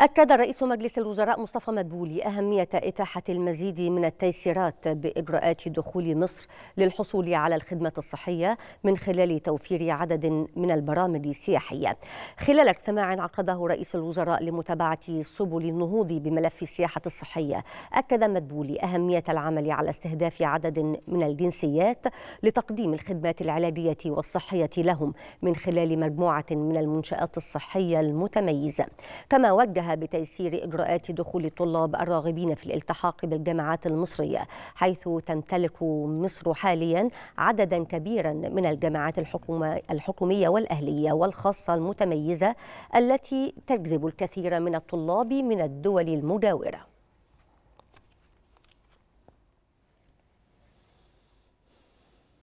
أكد رئيس مجلس الوزراء مصطفى مدبولي أهمية إتاحة المزيد من التيسيرات بإجراءات دخول مصر للحصول على الخدمة الصحية من خلال توفير عدد من البرامج السياحية خلال اجتماع عقده رئيس الوزراء لمتابعة سبل النهوض بملف السياحة الصحية أكد مدبولي أهمية العمل على استهداف عدد من الجنسيات لتقديم الخدمات العلاجية والصحية لهم من خلال مجموعة من المنشآت الصحية المتميزة كما وجه بتيسير إجراءات دخول الطلاب الراغبين في الالتحاق بالجامعات المصرية حيث تمتلك مصر حاليا عددا كبيرا من الجامعات الحكومية والأهلية والخاصة المتميزة التي تجذب الكثير من الطلاب من الدول المجاورة